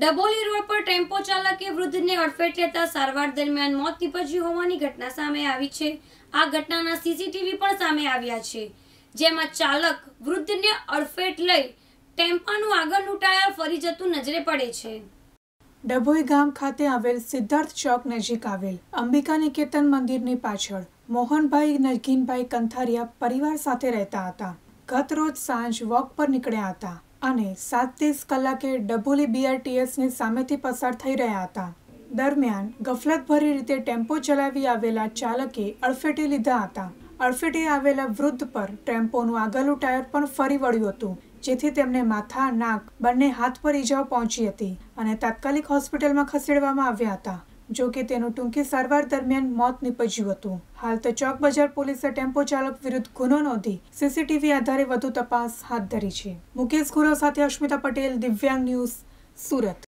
Daboli road પર tempo ચાલકે વૃદ્ધને અડફેટ લેતા સારવાર દરમિયાન મોત નીપજ્યું હોવાની ઘટના સામે આવી છે આ ઘટનાના સીસીટીવી પણ સામે આવ્યા છે જેમાં ચાલક વૃદ્ધને અડફેટ લઈ ટેમ્પાનું આગળનું ટાયર ફરી જતું નજરે પડે છે ડભોઈ ગામ ખાતે આવેલ સિદ્ધાર્થ ચોક નજીક આવેલ અંબિકા નિકેતન મંદિરની પાછળ મોહનભાઈ નરગીનભાઈ કંથારિયા પરિવાર સાથે રહેતા હતા ગત રોજ સાંજ વોક પર નીકળ્યા હતા અને સાત ત્રીસ કલાકે ડભોલી બીઆરટીએસની સામેથી પસાર થઈ રહ્યા હતા દરમિયાન ગફલતભરી રીતે ટેમ્પો ચલાવી આવેલા ચાલકે અડફેટે લીધા હતા અડફેટે આવેલા વૃદ્ધ પર ટેમ્પોનું આગળનું ટાયર પણ ફરી વળ્યું હતું જેથી તેમને માથા નાક બંને હાથ પર ઈજાઓ પહોંચી હતી અને તાત્કાલિક હોસ્પિટલમાં ખસેડવામાં આવ્યા હતા જો કે તેનું ટૂંકી સારવાર દરમિયાન મોત નીપજ્યું હતું હાલ તો ચોક બજાર પોલીસે ટેમ્પો ચાલક વિરુદ્ધ ગુનો નોંધી સીસીટીવી આધારે વધુ તપાસ હાથ ધરી છે મુકેશ ખુરો સાથે અશ્મિતા પટેલ દિવ્યાંગ ન્યૂઝ સુરત